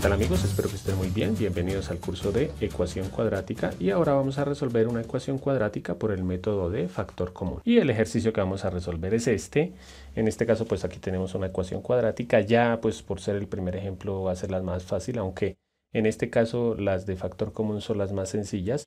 tal amigos? Espero que estén muy bien. Bienvenidos al curso de ecuación cuadrática y ahora vamos a resolver una ecuación cuadrática por el método de factor común. Y el ejercicio que vamos a resolver es este. En este caso pues aquí tenemos una ecuación cuadrática. Ya pues por ser el primer ejemplo va a ser la más fácil, aunque en este caso las de factor común son las más sencillas.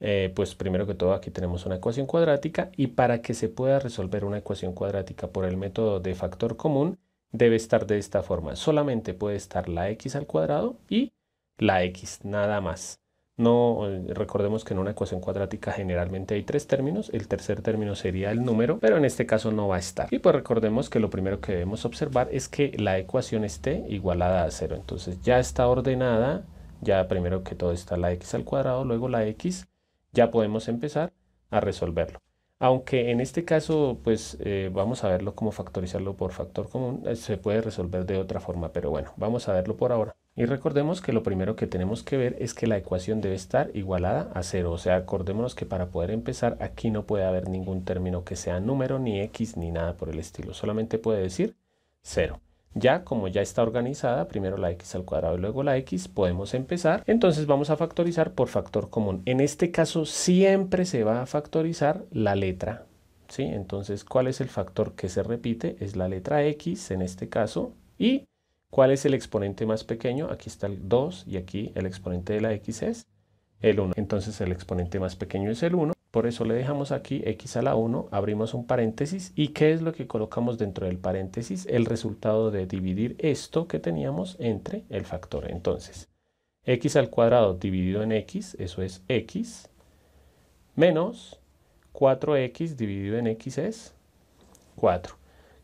Eh, pues primero que todo aquí tenemos una ecuación cuadrática y para que se pueda resolver una ecuación cuadrática por el método de factor común debe estar de esta forma. Solamente puede estar la x al cuadrado y la x, nada más. No, eh, recordemos que en una ecuación cuadrática generalmente hay tres términos, el tercer término sería el número, pero en este caso no va a estar. Y pues recordemos que lo primero que debemos observar es que la ecuación esté igualada a cero. Entonces ya está ordenada, ya primero que todo está la x al cuadrado, luego la x, ya podemos empezar a resolverlo. Aunque en este caso, pues eh, vamos a verlo como factorizarlo por factor común, eh, se puede resolver de otra forma, pero bueno, vamos a verlo por ahora. Y recordemos que lo primero que tenemos que ver es que la ecuación debe estar igualada a cero, o sea, acordémonos que para poder empezar aquí no puede haber ningún término que sea número, ni x, ni nada por el estilo, solamente puede decir cero. Ya como ya está organizada, primero la x al cuadrado y luego la x, podemos empezar. Entonces vamos a factorizar por factor común. En este caso siempre se va a factorizar la letra. ¿sí? Entonces, ¿cuál es el factor que se repite? Es la letra x en este caso. ¿Y cuál es el exponente más pequeño? Aquí está el 2 y aquí el exponente de la x es el 1. Entonces el exponente más pequeño es el 1. Por eso le dejamos aquí x a la 1, abrimos un paréntesis y ¿qué es lo que colocamos dentro del paréntesis? El resultado de dividir esto que teníamos entre el factor. Entonces, x al cuadrado dividido en x, eso es x, menos 4x dividido en x es 4.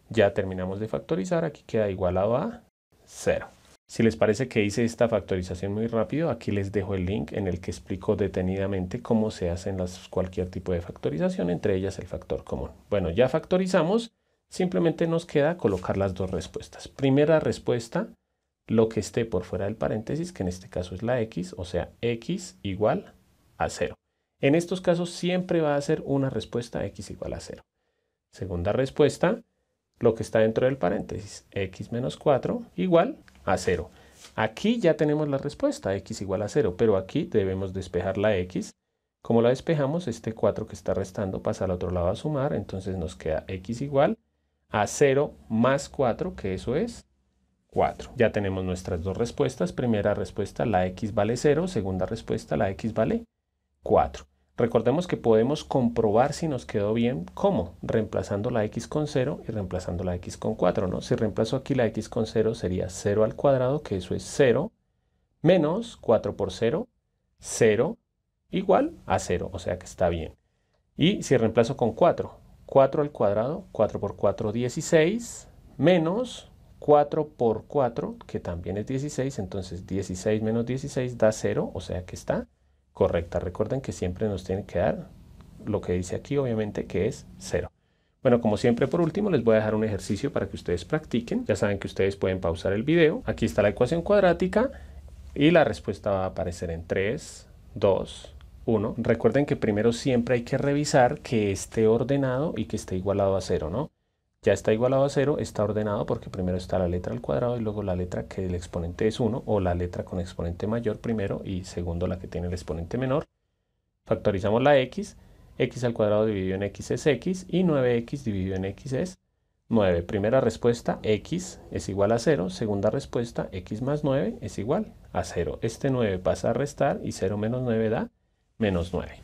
Ya terminamos de factorizar, aquí queda igualado a 0. Si les parece que hice esta factorización muy rápido, aquí les dejo el link en el que explico detenidamente cómo se hacen las, cualquier tipo de factorización, entre ellas el factor común. Bueno, ya factorizamos, simplemente nos queda colocar las dos respuestas. Primera respuesta, lo que esté por fuera del paréntesis, que en este caso es la x, o sea, x igual a 0. En estos casos siempre va a ser una respuesta x igual a 0. Segunda respuesta, lo que está dentro del paréntesis, x menos 4 igual a 0. Aquí ya tenemos la respuesta, x igual a 0, pero aquí debemos despejar la x. Como la despejamos, este 4 que está restando pasa al otro lado a sumar, entonces nos queda x igual a 0 más 4, que eso es 4. Ya tenemos nuestras dos respuestas. Primera respuesta, la x vale 0. Segunda respuesta, la x vale 4. Recordemos que podemos comprobar si nos quedó bien, ¿cómo? Reemplazando la x con 0 y reemplazando la x con 4, ¿no? Si reemplazo aquí la x con 0 sería 0 al cuadrado, que eso es 0, menos 4 por 0, 0, igual a 0, o sea que está bien. Y si reemplazo con 4, 4 al cuadrado, 4 por 4, 16, menos 4 por 4, que también es 16, entonces 16 menos 16 da 0, o sea que está correcta. Recuerden que siempre nos tiene que dar lo que dice aquí, obviamente, que es 0. Bueno, como siempre, por último, les voy a dejar un ejercicio para que ustedes practiquen. Ya saben que ustedes pueden pausar el video. Aquí está la ecuación cuadrática y la respuesta va a aparecer en 3, 2, 1. Recuerden que primero siempre hay que revisar que esté ordenado y que esté igualado a 0, ¿no? ya está igualado a 0, está ordenado porque primero está la letra al cuadrado y luego la letra que el exponente es 1 o la letra con exponente mayor primero y segundo la que tiene el exponente menor. Factorizamos la x, x al cuadrado dividido en x es x y 9x dividido en x es 9. Primera respuesta, x es igual a 0. Segunda respuesta, x más 9 es igual a 0. Este 9 pasa a restar y 0 menos 9 da menos 9.